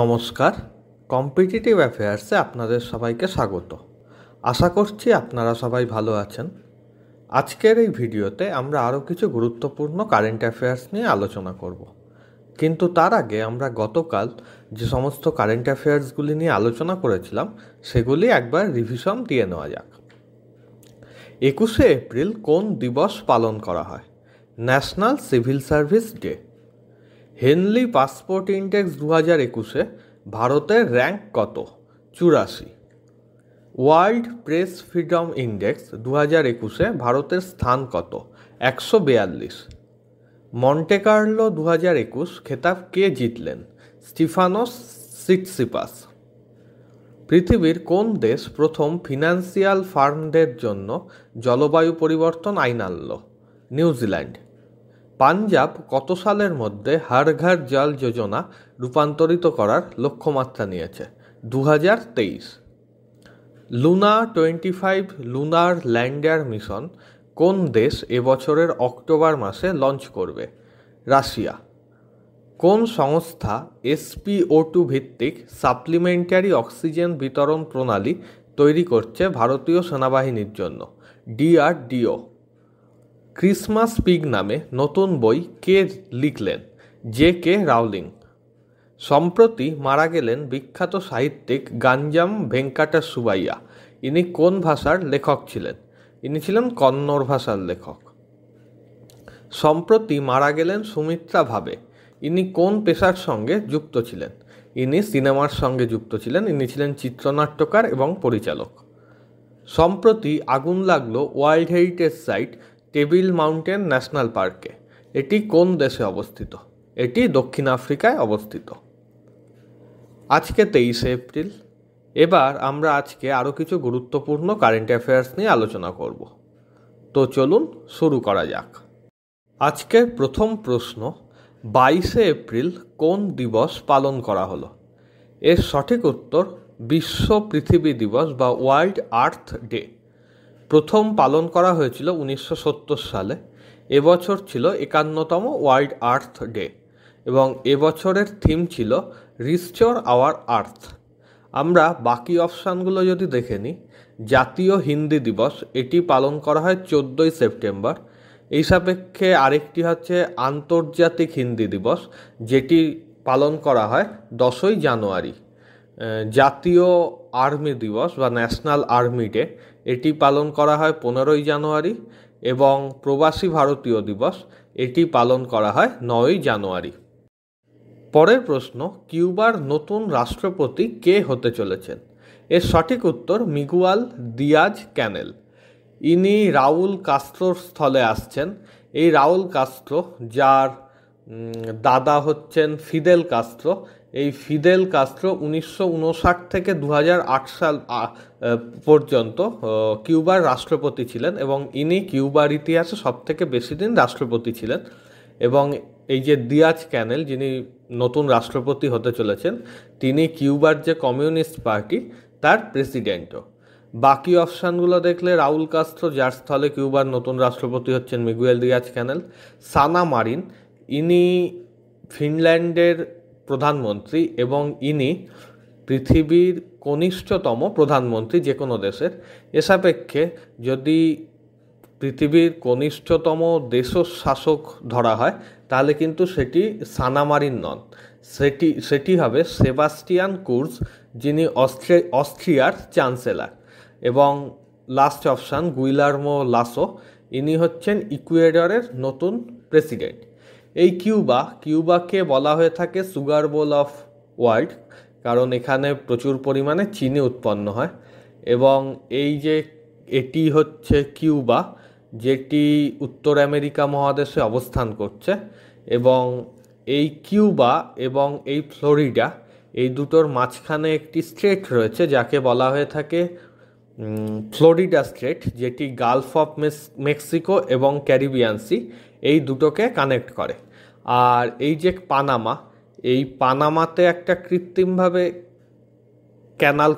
নমস্কার কম্পিটিটিভ অ্যাফেয়ার্সে আপনাদের সবাইকে স্বাগত আশা করছি আপনারা সবাই ভালো আছেন আজকের এই ভিডিওতে আমরা আরও কিছু গুরুত্বপূর্ণ কারেন্ট অ্যাফেয়ার্স নিয়ে আলোচনা করব কিন্তু তার আগে আমরা গতকাল যে সমস্ত কারেন্ট অ্যাফেয়ার্সগুলি নিয়ে আলোচনা করেছিলাম সেগুলি একবার রিভিশন দিয়ে নেওয়া যাক একুশে এপ্রিল কোন দিবস পালন করা হয় national civil service day Henley passport index দু হাজার একুশে ভারতের র্যাঙ্ক কত চুরাশি ওয়ার্ল্ড প্রেস ফ্রিডম ইন্ডেক্স দু হাজার একুশে ভারতের স্থান কত একশো বেয়াল্লিশ মন্টেকার্লো দু হাজার একুশ খেতাব কে জিতলেন স্টিফানোস সিটসিপাস পৃথিবীর কোন দেশ প্রথম ফিনান্সিয়াল ফার্মদের জন্য জলবায়ু পরিবর্তন আইন আনল নিউজিল্যান্ড পাঞ্জাব কত সালের মধ্যে হারঘার জল যোজনা রূপান্তরিত করার লক্ষ্যমাত্রা নিয়েছে দু হাজার তেইশ Luna twenty five lunar lander mission কোন দেশ এবছরের অক্টোবর মাসে লঞ্চ করবে রাশিয়া কোন সংস্থা এসপিও টু ভিত্তিক সাপ্লিমেন্টারি অক্সিজেন বিতরণ প্রণালী তৈরি করছে ভারতীয় সেনাবাহিনীর জন্য ডিআরডিও ক্রিসমাস পিগ নামে নতুন বই কে লিখলেন জে কে রাউলিং সম্প্রতি মারা গেলেন বিখ্যাত সাহিত্যিক গাঞ্জাম ভেঙ্কাটা সুবাইয়া ইনি কোন ভাষার লেখক ছিলেন ইনি ছিলেন কন্নড় ভাষার লেখক সম্প্রতি মারা গেলেন সুমিত্রা ভাবে ইনি কোন পেশার সঙ্গে যুক্ত ছিলেন ইনি সিনেমার সঙ্গে যুক্ত ছিলেন ইনি ছিলেন চিত্রনাট্যকার এবং পরিচালক সম্প্রতি আগুন লাগলো world heritage site table mountain national পার্কে এটি কোন দেশে অবস্থিত এটি দক্ষিণ আফ্রিকায় অবস্থিত আজকে তেইশে এপ্রিল এবার আমরা আজকে আরও কিছু গুরুত্বপূর্ণ কারেন্ট অ্যাফেয়ার্স নিয়ে আলোচনা করব তো চলুন শুরু করা যাক আজকের প্রথম প্রশ্ন বাইশে এপ্রিল কোন দিবস পালন করা হলো এর সঠিক উত্তর বিশ্ব পৃথিবী দিবস বা ওয়ার্ল্ড আর্থ ডে প্রথম পালন করা হয়েছিল উনিশশো সত্তর সালে এবছর ছিল একান্নতম ওয়ার্ল্ড আর্থ ডে এবং এবছরের থিম ছিল রিস্টোর আওয়ার আর্থ আমরা বাকি অপশানগুলো যদি দেখে নিই জাতীয় হিন্দি দিবস এটি পালন করা হয় চোদ্দোই সেপ্টেম্বর এই সাপেক্ষে আরেকটি হচ্ছে আন্তর্জাতিক হিন্দি দিবস যেটি পালন করা হয় দশই জানুয়ারি জাতীয় আর্মি দিবস বা ন্যাশনাল আর্মি ডে এটি পালন করা হয় পনেরোই জানুয়ারি এবং প্রবাসী ভারতীয় দিবস এটি পালন করা হয় নয়ই জানুয়ারি পরের প্রশ্ন কিউবার নতুন রাষ্ট্রপতি কে হতে চলেছেন এর সঠিক উত্তর মিগুয়াল দিয়াজ ক্যানেল ইনি রাউল কাস্ত্রোর স্থলে আসছেন এই রাউল কাস্ত্রো যার দাদা হচ্ছেন ফিদেল কাস্ত্রো এই ফিদেল কাস্ত্রো উনিশশো থেকে দু সাল পর্যন্ত কিউবার রাষ্ট্রপতি ছিলেন এবং ইনি কিউবার ইতিহাসে সব থেকে বেশি দিন রাষ্ট্রপতি ছিলেন এবং এই যে দিয়াজ ক্যানেল যিনি নতুন রাষ্ট্রপতি হতে চলেছেন তিনি কিউবার যে কমিউনিস্ট পার্টি তার প্রেসিডেন্টও বাকি অপশানগুলো দেখলে রাউল কাস্ত্রো যার স্থলে কিউবার নতুন রাষ্ট্রপতি হচ্ছেন Miguel Diaz Canel Sanna Marin ইনি ফিনল্যান্ডের প্রধানমন্ত্রী এবং ইনি পৃথিবীর কনিষ্ঠতম প্রধানমন্ত্রী যে কোনো দেশের এ সাপেক্ষে যদি পৃথিবীর কনিষ্ঠতম দেশ শাসক ধরা হয় তাহলে কিন্তু সেটি সানামারিন নন সেটি সেটি হবে সেবাস্টিয়ান কুর্স যিনি অস্ট্রে অস্ট্রিয়ার চ্যান্সেলার এবং লাস্ট অপশান গুইলার্মো লাসো ইনি হচ্ছেন ইকুয়েডরের নতুন প্রেসিডেন্ট এই কিউবা কিউবাকে বলা হয়ে থাকে সুগার বোল অফ ওয়ার্ল্ড কারণ এখানে প্রচুর পরিমাণে চিনি উৎপন্ন হয় এবং এই যে এটি হচ্ছে কিউবা যেটি উত্তর আমেরিকা মহাদেশে অবস্থান করছে এবং এই কিউবা এবং এই ফ্লোরিডা এই দুটোর মাঝখানে একটি স্ট্রেট রয়েছে যাকে বলা হয়ে থাকে ফ্লোরিডা স্ট্রেট যেটি গালফ অফ মেক্সিকো এবং ক্যারিবিয়ান সি এই দুটোকে কানেক্ট করে আর এই যে পানামা এই পানামাতে একটা কৃত্রিমভাবে ক্যানাল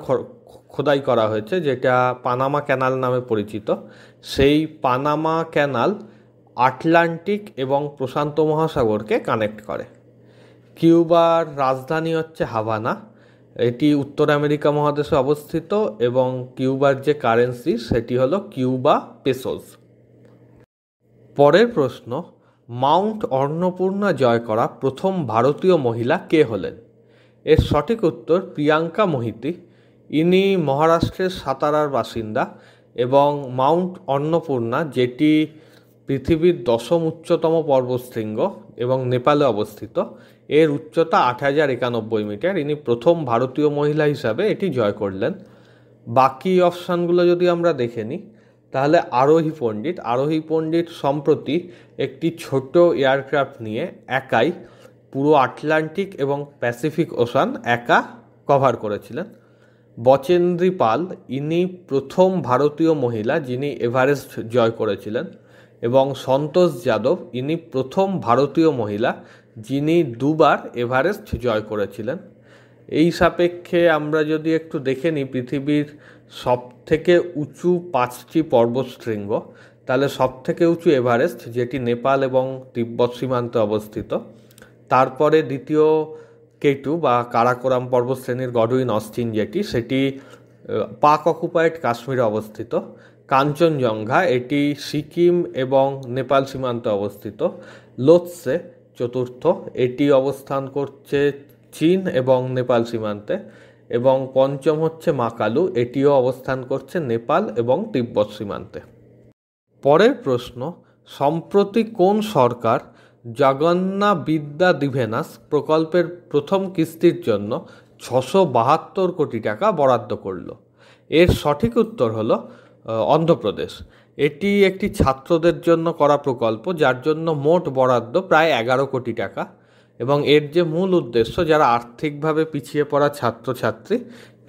খোদাই করা হয়েছে যেটা পানামা ক্যানাল নামে পরিচিত সেই পানামা ক্যানাল আটলান্টিক এবং প্রশান্ত মহাসাগরকে কানেক্ট করে কিউবার রাজধানী হচ্ছে হাভানা এটি উত্তর আমেরিকা মহাদেশে অবস্থিত এবং কিউবার যে কারেন্সি সেটি হলো কিউবা পেসোস পরের প্রশ্ন মাউন্ট অন্নপূর্ণা জয় করা প্রথম ভারতীয় মহিলা কে হলেন এর সঠিক উত্তর প্রিয়াঙ্কা মহিতি ইনি মহারাষ্ট্রের সাতারার বাসিন্দা এবং মাউন্ট অন্নপূর্ণা যেটি পৃথিবীর দশম উচ্চতম পর্বতশৃঙ্গ এবং নেপালে অবস্থিত এর উচ্চতা আট হাজার একানব্বই মিটার ইনি প্রথম ভারতীয় মহিলা হিসাবে এটি জয় করলেন বাকি অপশানগুলো যদি আমরা দেখে নিই তাহলে আরোহী পণ্ডিত আরোহী পণ্ডিত সম্প্রতি একটি ছোট এয়ারক্রাফট নিয়ে একাই পুরো আটলান্টিক এবং প্যাসিফিক ওশান একা কভার করেছিলেন বচেন্দ্রী পাল ইনি প্রথম ভারতীয় মহিলা যিনি এভারেস্ট জয় করেছিলেন এবং সন্তোষ যাদব ইনি প্রথম ভারতীয় মহিলা যিনি দুবার এভারেস্ট জয় করেছিলেন এই সাপেক্ষে আমরা যদি একটু দেখে নিই পৃথিবীর সব থেকে উঁচু পাঁচটি পর্বতশৃঙ্গ তাহলে সব থেকে উঁচু এভারেস্ট যেটি নেপাল এবং তিব্বত সীমান্তে অবস্থিত তারপরে দ্বিতীয় কেটু বা কারাকোরাম পর্বতশ্রেণীর গডউইন অস্টিন যেটি সেটি পাক অকুপাইড কাশ্মীরে অবস্থিত কাঞ্চনজঙ্ঘা এটি সিকিম এবং নেপাল সীমান্তে অবস্থিত লোৎসে চতুর্থ এটি অবস্থান করছে চীন এবং নেপাল সীমান্তে এবং পঞ্চম হচ্ছে মাকালু এটিও অবস্থান করছে নেপাল এবং তিব্বত সীমান্তে পরের প্রশ্ন সম্প্রতি কোন সরকার জগন্না বিদ্যা দিভেনাস প্রকল্পের প্রথম কিস্তির জন্য ছশো বাহাত্তর কোটি টাকা বরাদ্দ করল এর সঠিক উত্তর হল অন্ধ্রপ্রদেশ এটি একটি ছাত্রদের জন্য করা প্রকল্প যার জন্য মোট বরাদ্দ প্রায় এগারো কোটি টাকা এবং এর যে মূল উদ্দেশ্য যারা আর্থিকভাবে পিছিয়ে পড়া ছাত্রছাত্রী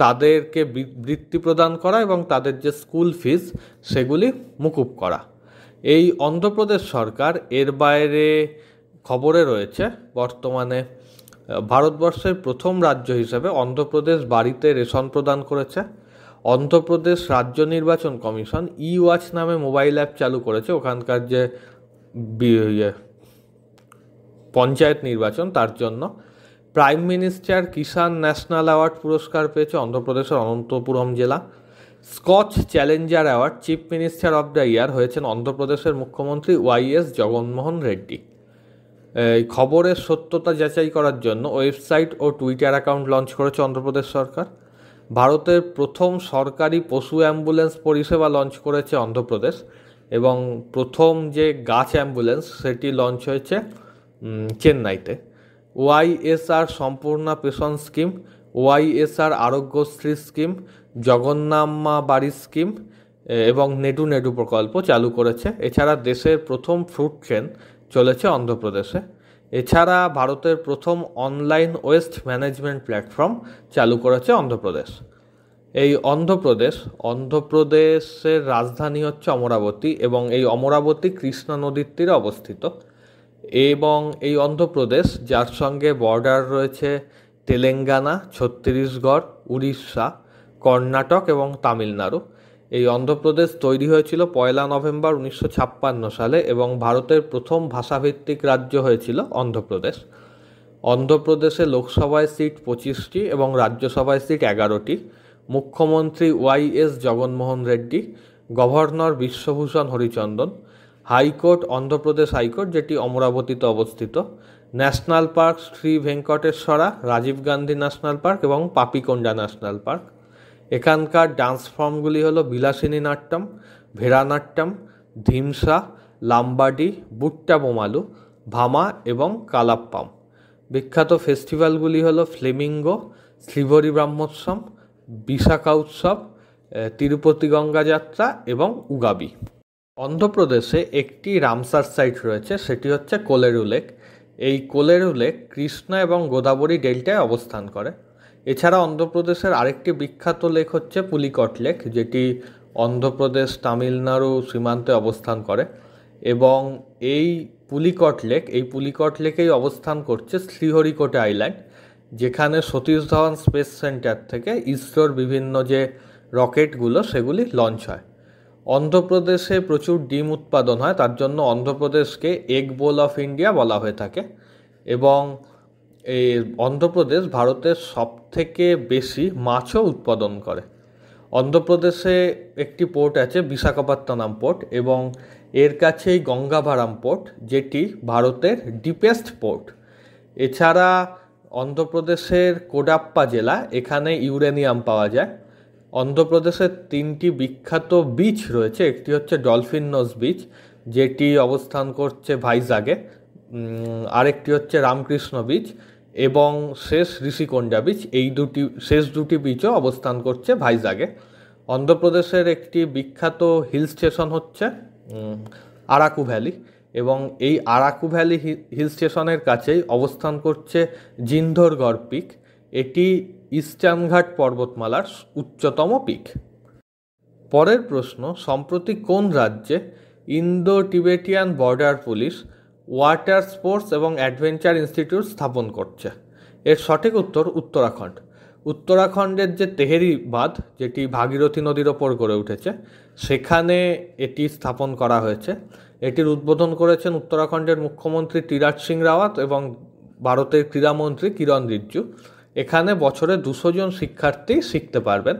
তাদেরকে বৃত্তি প্রদান করা এবং তাদের যে স্কুল ফিস সেগুলি মুকুব করা এই অন্ধ্রপ্রদেশ সরকার এর বাইরে খবরে রয়েছে বর্তমানে ভারতবর্ষের প্রথম রাজ্য হিসেবে অন্ধ্রপ্রদেশ বাড়িতে রেশন প্রদান করেছে অন্ধ্রপ্রদেশ রাজ্য নির্বাচন কমিশন ই ওয়াচ নামে মোবাইল অ্যাপ চালু করেছে ওখানকার যে পঞ্চায়েত নির্বাচন তার জন্য prime minister Kisan national award পুরস্কার পেয়েছে অন্ধ্রপ্রদেশের অনন্তপুরম জেলা Skoch challenger award chief minister of the year হয়েছেন অন্ধ্রপ্রদেশের মুখ্যমন্ত্রী ওয়াইএস জগনমোহন রেড্ডি এই খবরের সত্যতা যাচাই করার জন্য ওয়েবসাইট ও টুইটার অ্যাকাউন্ট লঞ্চ করেছে অন্ধ্রপ্রদেশ সরকার ভারতের প্রথম সরকারি পশু অ্যাম্বুলেন্স পরিষেবা লঞ্চ করেছে অন্ধ্রপ্রদেশ এবং প্রথম যে গাছ অ্যাম্বুলেন্স সেটি লঞ্চ হয়েছে চেন্নাইতে ওয়াইএসআর সম্পূর্ণা পেশন স্কিম ওয়াইএসআর আরোগ্যশ্রী স্কিম জগন্নাম্মা বাড়ি স্কিম এবং নেডু নেডু প্রকল্প চালু করেছে এছাড়া দেশের প্রথম ফ্রুট ট্রেন চলেছে অন্ধ্রপ্রদেশে এছাড়া ভারতের প্রথম অনলাইন ওয়েস্ট ম্যানেজমেন্ট প্ল্যাটফর্ম চালু করেছে অন্ধ্রপ্রদেশ এই অন্ধ্রপ্রদেশ অন্ধ্রপ্রদেশের রাজধানী হচ্ছে অমরাবতী এবং এই অমরাবতী কৃষ্ণা নদীর তীরে অবস্থিত এবং এই অন্ধ্রপ্রদেশ যার সঙ্গে বর্ডার রয়েছে তেলেঙ্গানা ছত্তিশগড় উড়িষ্যা কর্ণাটক এবং তামিলনাড়ু এই অন্ধ্রপ্রদেশ তৈরি হয়েছিল পয়লা নভেম্বর উনিশশো ছাপ্পান্ন সালে এবং ভারতের প্রথম ভাষাভিত্তিক রাজ্য হয়েছিল অন্ধ্রপ্রদেশ অন্ধ্রপ্রদেশে লোকসভায় সিট পঁচিশটি এবং রাজ্যসভায় সিট এগারোটি মুখ্যমন্ত্রী Y S Jaganmohan Reddy governor Biswabhusan Harichandan high court Andhra Pradesh high court যেটি অমরাবতীতে অবস্থিত national park Shri Venkateswara Rajiv Gandhi national park এবং পাপিকোন্ডা ন্যাশনাল পার্ক এখানকার ডান্স ফর্মগুলি হলো বিলাসিনী নাট্যম ভেরানাট্যম ধিমসা লাম্বাডি বুট্টা বোমালু ভামা এবং কালাপ্পাম বিখ্যাত ফেস্টিভ্যালগুলি হলো ফ্লেমিঙ্গো শ্রীভরী ব্রাহ্মোৎসব বিশাখা উৎসব তিরুপতি গঙ্গা যাত্রা এবং উগাবি অন্ধ্রপ্রদেশে একটি রামসার সাইট রয়েছে সেটি হচ্ছে কোলেরু লেক এই কোলেরু লেক কৃষ্ণা এবং গোদাবরী ডেল্টায় অবস্থান করে এছাড়া অন্ধ্রপ্রদেশের আরেকটি বিখ্যাত লেক হচ্ছে পুলিকট লেক যেটি অন্ধ্রপ্রদেশ তামিলনাড়ু সীমান্তে অবস্থান করে এবং এই পুলিকট লেক এই পুলিকট লেকেই অবস্থান করছে শ্রীহরিকোটে আইল্যান্ড যেখানে সতীশ ধাওয়ান স্পেস সেন্টার থেকে ইসরোর বিভিন্ন যে রকেটগুলো সেগুলি লঞ্চ হয় অন্ধ্রপ্রদেশে প্রচুর ডিম উৎপাদন হয় তার জন্য অন্ধ্রপ্রদেশকে এগ বোল অফ ইন্ডিয়া বলা হয়ে থাকে এবং এই অন্ধ্রপ্রদেশ ভারতের সবথেকে বেশি মাছও উৎপাদন করে অন্ধ্রপ্রদেশে একটি পোর্ট আছে বিশাখাপত্তনম পোর্ট এবং এর কাছেই গঙ্গাভারাম পোর্ট যেটি ভারতের ডিপেস্ট পোর্ট এছাড়া অন্ধ্রপ্রদেশের কোডাপ্পা জেলা এখানে ইউরেনিয়াম পাওয়া যায় অন্ধ্রপ্রদেশের তিনটি বিখ্যাত বিচ রয়েছে একটি হচ্ছে ডলফিন নস বিচ যেটি অবস্থান করছে ভাইজাগে আরেকটি হচ্ছে রামকৃষ্ণ বিচ এবং শেষ ঋষিকোণ্ডা বিচ এই দুটি শেষ দুটি বিচও অবস্থান করছে ভাইজাগে অন্ধ্রপ্রদেশের একটি বিখ্যাত হিল স্টেশন হচ্ছে আরাকু ভ্যালি এবং এই আরাকু ভ্যালি হিল স্টেশনের কাছেই অবস্থান করছে জিন্ধরগড় পিক এটি ইস্টার্নঘাট পর্বতমালার উচ্চতম পিক পরের প্রশ্ন সম্প্রতি কোন রাজ্যে Indo Tibetan border police water sports এবং অ্যাডভেঞ্চার ইনস্টিটিউট স্থাপন করছে এর সঠিক উত্তর উত্তরাখণ্ড উত্তরাখণ্ডের যে তেহেরি বাঁধ যেটি ভাগীরথী নদীর ওপর গড়ে উঠেছে সেখানে এটি স্থাপন করা হয়েছে এটির উদ্বোধন করেছেন উত্তরাখণ্ডের মুখ্যমন্ত্রী তিরাজ সিং রাওয়াত এবং ভারতের ক্রীড়ামন্ত্রী কিরণ রিজ্জু এখানে বছরে দুশো জন শিক্ষার্থী শিখতে পারবেন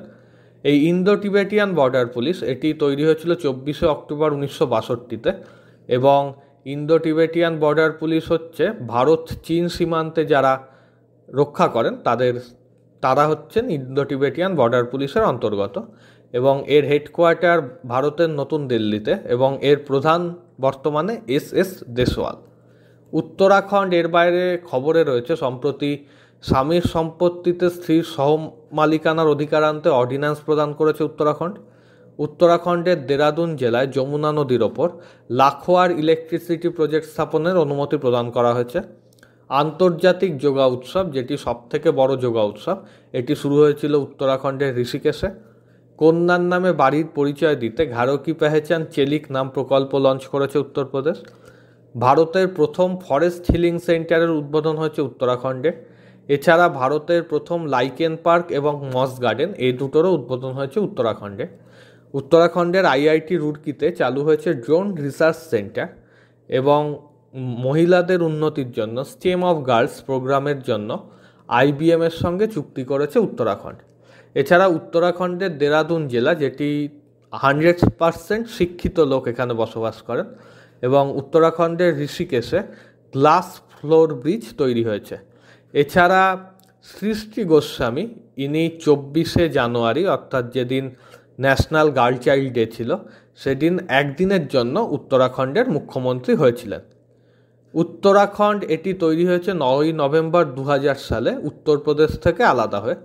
এই ইন্দো টিবেটিয়ান বর্ডার পুলিশ এটি তৈরি হয়েছিল চব্বিশে অক্টোবর উনিশশো বাষট্টিতে এবং ইন্দো টিবেটিয়ান বর্ডার পুলিশ হচ্ছে ভারত চীন সীমান্তে যারা রক্ষা করেন তাদের তারা হচ্ছেন ইন্দো টিবেটিয়ান বর্ডার পুলিশের অন্তর্গত এবং এর হেডকোয়ার্টার ভারতের নতুন দিল্লিতে এবং এর প্রধান বর্তমানে এস এস দেশওয়াল উত্তরাখণ্ড এর বাইরে খবরে রয়েছে সম্প্রতি স্বামীর সম্পত্তিতে স্ত্রীর সহ মালিকানার অধিকার আনতে অর্ডিন্যান্স প্রদান করেছে উত্তরাখণ্ড উত্তরাখণ্ডের দেরাদুন জেলায় যমুনা নদীর ওপর লাখোয়ার ইলেকট্রিসিটি প্রজেক্ট স্থাপনের অনুমতি প্রদান করা হয়েছে আন্তর্জাতিক যোগা উৎসব যেটি সবথেকে বড় যোগা উৎসব এটি শুরু হয়েছিল উত্তরাখণ্ডের ঋষিকেশে কন্যার নামে বাড়ির পরিচয় দিতে ঘারকি পেহেচান চেলিক নাম প্রকল্প লঞ্চ করেছে উত্তরপ্রদেশ ভারতের প্রথম ফরেস্ট হিলিং সেন্টারের উদ্বোধন হয়েছে উত্তরাখণ্ডে এছাড়া ভারতের প্রথম লাইকেন পার্ক এবং মস গার্ডেন এই দুটোরও উদ্বোধন হয়েছে উত্তরাখণ্ডে উত্তরাখণ্ডের আইআইটি রুড়কিতে চালু হয়েছে ড্রোন রিসার্চ সেন্টার এবং মহিলাদের উন্নতির জন্য স্টেম অফ গার্লস প্রোগ্রামের জন্য আইবিএমের সঙ্গে চুক্তি করেছে উত্তরাখণ্ড এছাড়া উত্তরাখণ্ডের দেরাদুন জেলা যেটি হান্ড্রেড পারসেন্ট শিক্ষিত লোক এখানে বসবাস করেন এবং উত্তরাখণ্ডের ঋষিকেশে গ্লাস ফ্লোর ব্রিজ তৈরি হয়েছে এছাড়া সৃষ্টি গোস্বামী ইনি চব্বিশে জানুয়ারি অর্থাৎ যেদিন ন্যাশনাল গার্ল চাইল্ড ডে ছিল সেদিন একদিনের জন্য উত্তরাখণ্ডের মুখ্যমন্ত্রী হয়েছিলেন উত্তরাখণ্ড এটি তৈরি হয়েছে নয়ই নভেম্বর দু সালে উত্তরপ্রদেশ থেকে আলাদা হয়ে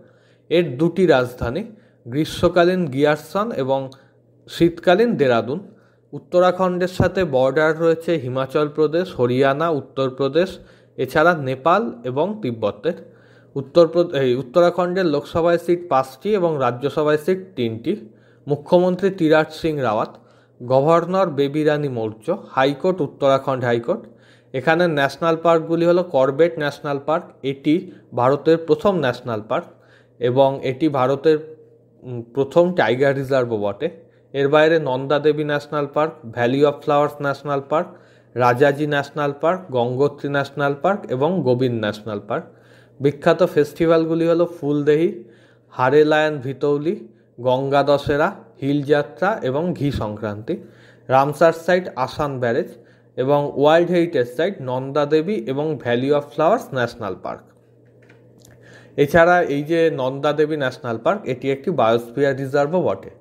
এর দুটি রাজধানী গ্রীষ্মকালীন গিয়ারসন এবং শীতকালীন দেরাদুন উত্তরাখণ্ডের সাথে বর্ডার রয়েছে হিমাচল প্রদেশ হরিয়ানা উত্তরপ্রদেশ এছাড়া নেপাল এবং তিব্বতের উত্তর এই উত্তরাখণ্ডের লোকসভায় সিট পাঁচটি এবং রাজ্যসভায় সিট তিনটি মুখ্যমন্ত্রী Tirath Singh Rawat governor Baby Rani Maurya high court Uttarakhand high court এখানে ন্যাশনাল পার্কগুলি হলো করবেট ন্যাশনাল পার্ক এটি ভারতের প্রথম ন্যাশনাল পার্ক এবং এটি ভারতের প্রথম টাইগার রিজার্ভও বটে এর বাইরে Nanda Devi national park valley of flowers national park Rajaji national park Gangotri national park এবং গোবিন্দ ন্যাশনাল পার্ক বিখ্যাত ফেস্টিভ্যালগুলি হলো ফুলদেহি হারে লায়ন ভিতৌলি গঙ্গা দশেরা হিল যাত্রা এবং Ghee Sankranti Ramsar site Asan barrage এবং world heritage site Nanda Devi এবং valley of flowers national park এছাড়া এই যে নন্দা দেবী ন্যাশনাল পার্ক এটি একটি বায়োস্ফিয়ার রিজার্ভও বটে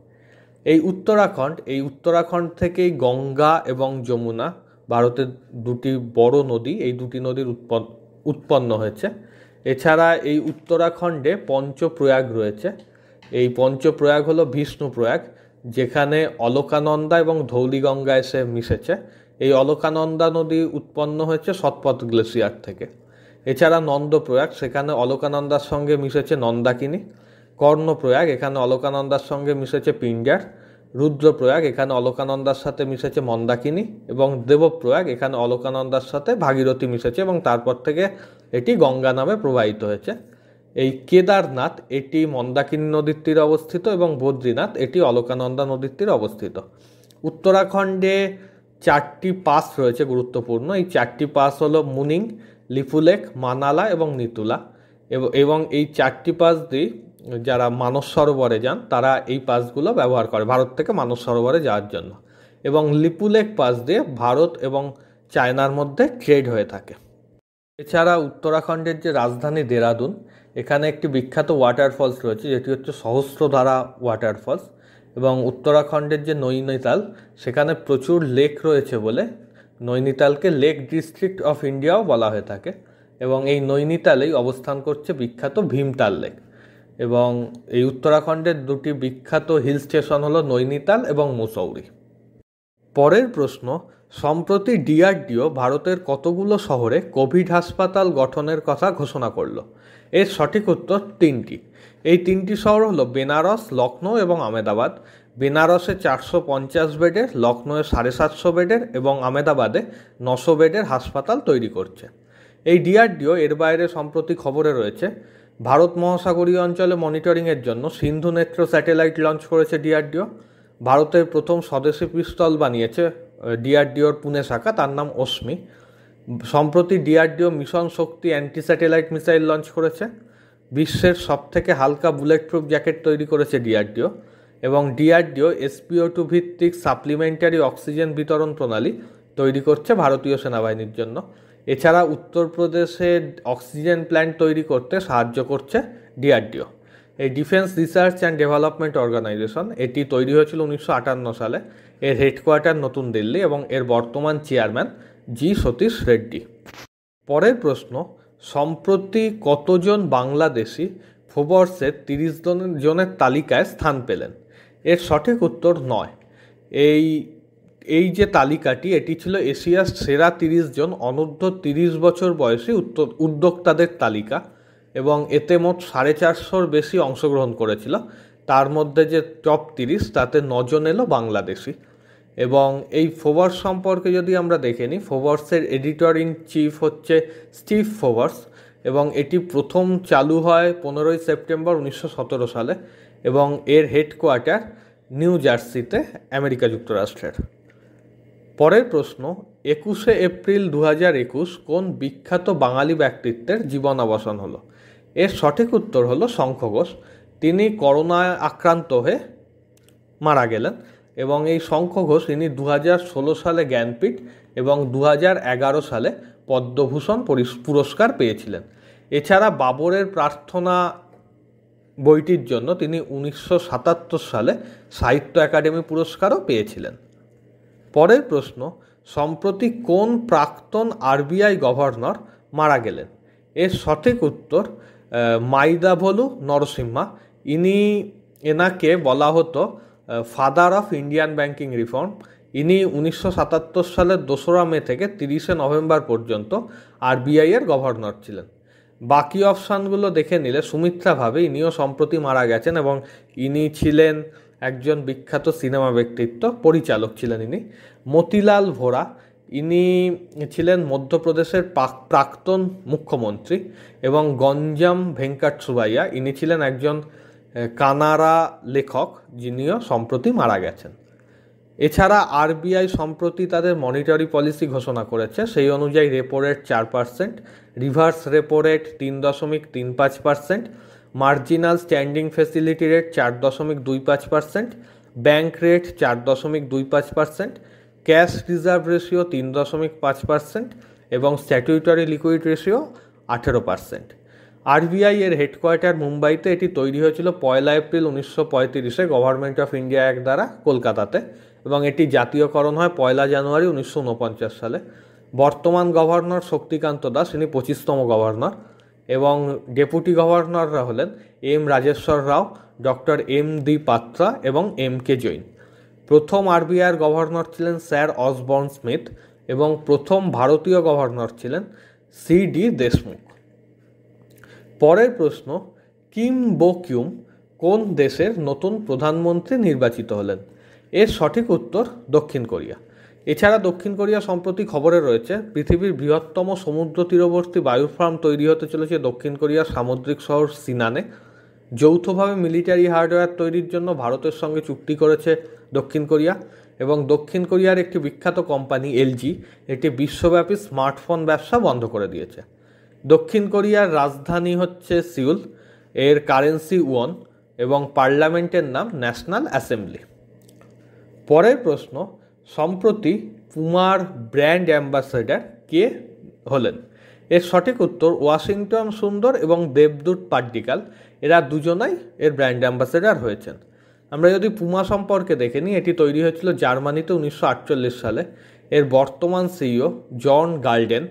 এই উত্তরাখণ্ড এই উত্তরাখণ্ড থেকেই গঙ্গা এবং যমুনা ভারতের দুটি বড় নদী এই দুটি নদীর উৎপন্ন হয়েছে এছাড়া এই উত্তরাখণ্ডে পঞ্চপ্রয়াগ রয়েছে এই পঞ্চপ্রয়াগ হলো বিষ্ণুপ্রয়াগ যেখানে অলকানন্দা এবং ধৌলিগঙ্গা এসে মিশেছে এই অলকানন্দা নদী উৎপন্ন হয়েছে সৎপথ গ্লেসিয়ার থেকে এছাড়া নন্দপ্রয়াগ সেখানে অলকানন্দার সঙ্গে মিশেছে নন্দাকিনী কর্ণপ্রয়াগ এখানে অলকানন্দার সঙ্গে মিশেছে পিঞ্জার রুদ্রপ্রয়াগ এখানে অলোকানন্দার সাথে মিশেছে মন্দাকিনী এবং দেবপ্রয়াগ এখানে অলোকানন্দার সাথে ভাগীরথী মিশেছে এবং তারপর থেকে এটি গঙ্গা নামে প্রবাহিত হয়েছে এই কেদারনাথ এটি মন্দাকিনী নদীর তীরে অবস্থিত এবং বদ্রীনাথ এটি অলোকানন্দা নদীর তীরে অবস্থিত উত্তরাখণ্ডে চারটি পাস রয়েছে গুরুত্বপূর্ণ এই চারটি পাস হলো মুনিং লিপুলেক মানালা এবং নিতুলা এবং এই চারটি পাস দিয়ে যারা মানস সরোবরে যান তারা এই পাসগুলো ব্যবহার করে ভারত থেকে মানস সরোবরে যাওয়ার জন্য এবং লিপুলেক পাস দিয়ে ভারত এবং চায়নার মধ্যে ট্রেড হয়ে থাকে এছাড়া উত্তরাখণ্ডের যে রাজধানী দেরাদুন এখানে একটি বিখ্যাত ওয়াটারফলস রয়েছে যেটি হচ্ছে সহস্রধারা ওয়াটারফলস এবং উত্তরাখণ্ডের যে নৈনিতাল সেখানে প্রচুর লেক রয়েছে বলে নৈনিতালকে লেক ডিস্ট্রিক্ট অফ ইন্ডিয়াও বলা হয়ে থাকে এবং এই নৈনিতালেই অবস্থান করছে বিখ্যাত ভীমতাল লেক এবং এই উত্তরাখণ্ডের দুটি বিখ্যাত হিল স্টেশন হলো নৈনিতাল এবং মুসৌরি পরের প্রশ্ন সম্প্রতি ডিআরডিও ভারতের কতগুলো শহরে কোভিড হাসপাতাল গঠনের কথা ঘোষণা করল এর সঠিক উত্তর তিনটি এই তিনটি শহর হলো বেনারস লখনৌ এবং আমেদাবাদ বেনারসে চারশো পঞ্চাশ বেডের লখনৌয়ে সাড়ে সাতশো বেডের এবং আমেদাবাদে নশো বেডের হাসপাতাল তৈরি করছে এই ডিআরডিও এর বাইরে সম্প্রতি খবরে রয়েছে ভারত মহাসাগরীয় অঞ্চলে মনিটরিংয়ের জন্য সিন্ধু নেত্র স্যাটেলাইট লঞ্চ করেছে ডিআরডিও ভারতের প্রথম স্বদেশি পিস্তল বানিয়েছে ডিআরডিওর পুনে শাখা তার নাম অস্মি সম্প্রতি DRDO mission Shakti anti satellite missile launch করেছে বিশ্বের সবথেকে হালকা বুলেট প্রুফ জ্যাকেট তৈরি করেছে ডিআরডিও এবং ডিআরডিও এসপিও টু ভিত্তিক সাপ্লিমেন্টারি অক্সিজেন বিতরণ প্রণালী তৈরি করছে ভারতীয় সেনাবাহিনীর জন্য এছাড়া উত্তরপ্রদেশে অক্সিজেন প্ল্যান্ট তৈরি করতে সাহায্য করছে ডিআরডিও এই defence research and development organisation এটি তৈরি হয়েছিল উনিশশো আটান্ন সালে এর হেডকোয়ার্টার নতুন দিল্লি এবং এর বর্তমান চেয়ারম্যান জি সতীশ রেড্ডি পরের প্রশ্ন সম্প্রতি কতজন বাংলাদেশি ফোবর্সের তিরিশ জনের জনের তালিকায় স্থান পেলেন এর সঠিক উত্তর নয় এই এই যে তালিকাটি এটি ছিল এশিয়ার সেরা তিরিশ জন অনূর্ধ্ব তিরিশ বছর বয়সী উদ্যোক্তাদের তালিকা এবং এতে মোট সাড়ে চারশোর বেশি অংশগ্রহণ করেছিল তার মধ্যে যে টপ তিরিশ তাতে নজন এলো বাংলাদেশি এবং এই ফোভার্স সম্পর্কে যদি আমরা দেখে নিই ফোভার্সের এডিটর ইন চিফ হচ্ছে স্টিভ ফোভার্স এবং এটি প্রথম চালু হয় পনেরোই সেপ্টেম্বর উনিশশো সালে এবং এর হেডকোয়ার্টার নিউ জার্সিতে আমেরিকা যুক্তরাষ্ট্রের পরের প্রশ্ন একুশে এপ্রিল দু হাজার একুশ কোন বিখ্যাত বাঙালি ব্যক্তিত্বের জীবন অবসান হলো এর সঠিক উত্তর হলো শঙ্খ ঘোষ তিনি করোনায় আক্রান্ত হয়ে মারা গেলেন এবং এই শঙ্খ ঘোষ ইনি দু সালে জ্ঞানপীঠ এবং দু সালে পদ্মভূষণ পুরস্কার পেয়েছিলেন এছাড়া বাবরের প্রার্থনা বইটির জন্য তিনি উনিশশো সালে সাহিত্য একাডেমি পুরস্কারও পেয়েছিলেন পরের প্রশ্ন সম্প্রতি কোন প্রাক্তন আরবিআই গভর্নর মারা গেলেন এর সঠিক উত্তর মাইদাভলু নরসিম্মা ইনি এনাকে বলা হতো father of Indian banking reform ইনি উনিশশো সাতাত্তর সালের দোসরা মে থেকে তিরিশে নভেম্বর পর্যন্ত আরবিআই এর গভর্নর ছিলেন বাকি অপশানগুলো দেখে নিলে সুমিত্রাভাবে ইনিও সম্প্রতি মারা গেছেন এবং ইনি ছিলেন একজন বিখ্যাত সিনেমা ব্যক্তিত্ব পরিচালক ছিলেন ইনি মতিলাল ভোরা ইনি ছিলেন মধ্যপ্রদেশের প্রাক্তন মুখ্যমন্ত্রী এবং গঞ্জাম ভেঙ্কাট সুবাইয়া ইনি ছিলেন একজন কানাড়া লেখক যিনিও সম্প্রতি মারা গেছেন এছাড়া আরবিআই সম্প্রতি তাদের মনিটারি পলিসি ঘোষণা করেছে সেই অনুযায়ী রেপো রেট চার পার্সেন্ট রিভার্স রেপো রেট তিন দশমিক তিন পাঁচ percent marginal standing facility rate চার দশমিক দুই পাঁচ পার্সেন্ট ব্যাঙ্ক রেট চার দশমিক দুই পাঁচ পার্সেন্ট ক্যাশ রিজার্ভ রেশিও তিন দশমিক পাঁচ পার্সেন্ট এবং স্ট্যাটুইটারি লিকুইড রেশিও আঠেরো পার্সেন্ট আরবিআই এর হেডকোয়ার্টার মুম্বাইতে এটি তৈরি হয়েছিল পয়লা এপ্রিল উনিশশো পঁয়ত্রিশে গভর্নমেন্ট অফ ইন্ডিয়া এক দ্বারা কলকাতাতে এবং এটি জাতীয়করণ হয় পয়লা জানুয়ারি উনিশশো সালে বর্তমান গভর্নর শক্তিকান্ত দাস ইনি পঁচিশতম গভর্নর এবং ডেপুটি গভর্নররা হলেন M Rajeshwar Rao doctor M D Patra এবং এম কে জৈন প্রথম আরবিআর গভর্নর ছিলেন স্যার অসবর্ন স্মিথ এবং প্রথম ভারতীয় গভর্নর ছিলেন সি ডি দেশমুখ পরের প্রশ্ন কিম বোকিউম কোন দেশের নতুন প্রধানমন্ত্রী নির্বাচিত হলেন এর সঠিক উত্তর দক্ষিণ কোরিয়া এছাড়া দক্ষিণ কোরিয়া সম্প্রতি খবরে রয়েছে পৃথিবীর বৃহত্তম সমুদ্র তীরবর্তী বায়ু ফার্ম তৈরি হতে চলেছে দক্ষিণ কোরিয়ার সামুদ্রিক শহর সিনানে যৌথভাবে মিলিটারি হার্ডওয়্যার তৈরির জন্য ভারতের সঙ্গে চুক্তি করেছে দক্ষিণ কোরিয়া এবং দক্ষিণ কোরিয়ার একটি বিখ্যাত কোম্পানি এলজি এটি বিশ্বব্যাপী স্মার্টফোন ব্যবসা বন্ধ করে দিয়েছে দক্ষিণ কোরিয়ার রাজধানী হচ্ছে সিউল এর কারেন্সি ওয়ান এবং পার্লামেন্টের নাম ন্যাশনাল অ্যাসেম্বলি পরের প্রশ্ন সম্প্রতি পুমার ব্র্যান্ড অ্যাম্বাসেডার কে হলেন এর সঠিক উত্তর ওয়াশিংটন সুন্দর এবং দেবদূত পাড্ডিকাল এরা দুজনাই এর ব্র্যান্ড অ্যাম্বাসেডার হয়েছেন আমরা যদি পুমা সম্পর্কে দেখে নিই এটি তৈরি হয়েছিল জার্মানিতে উনিশশো সালে এর বর্তমান সিইও জন গার্ডেন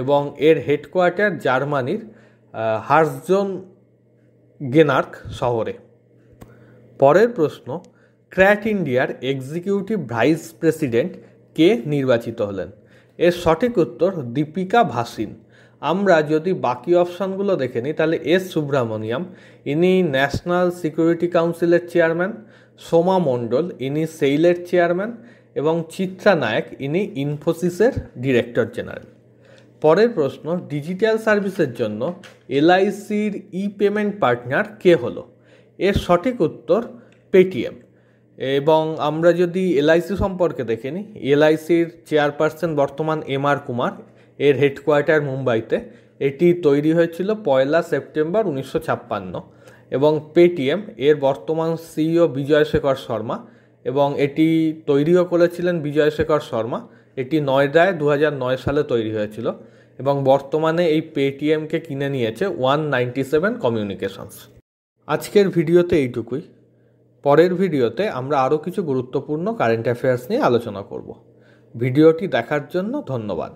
এবং এর হেডকোয়ার্টার জার্মানির হার্সজন গেনার্ক শহরে পরের প্রশ্ন ক্র্যাট ইন্ডিয়ার এক্সিকিউটিভ ভাইস প্রেসিডেন্ট কে নির্বাচিত হলেন এর সঠিক উত্তর দীপিকা ভাসিন আমরা যদি বাকি অপশানগুলো দেখে নিই তাহলে এস সুব্রামণিয়াম ইনি ন্যাশনাল সিকিউরিটি কাউন্সিলের চেয়ারম্যান সোমা মণ্ডল ইনি সেইলের চেয়ারম্যান এবং চিত্রা নায়ক ইনি ইনফোসিসের ডিরেক্টর জেনারেল পরের প্রশ্ন ডিজিটাল সার্ভিসের জন্য এলআইসির ই পেমেন্ট পার্টনার কে হলো এর সঠিক উত্তর পেটিএম এবং আমরা যদি এলআইসি সম্পর্কে দেখে নিই এলআইসির চেয়ারপারসন বর্তমান এম আর কুমার এর হেডকোয়ার্টার মুম্বাইতে এটি তৈরি হয়েছিল পয়লা সেপ্টেম্বর উনিশশো ছাপ্পান্ন এবং পেটিএম এর বর্তমান সিইও e বিজয় শেখর শর্মা এবং এটি তৈরিও করেছিলেন বিজয় শেখর শর্মা এটি নয়ডায় দু নয় সালে তৈরি হয়েছিল এবং বর্তমানে এই পেটিএমকে কিনে নিয়েছে ওয়ান নাইনটি সেভেন কমিউনিকেশনস আজকের ভিডিওতে এইটুকুই পরের ভিডিওতে আমরা আরও কিছু গুরুত্বপূর্ণ কারেন্ট অ্যাফেয়ার্স নিয়ে আলোচনা করব ভিডিওটি দেখার জন্য ধন্যবাদ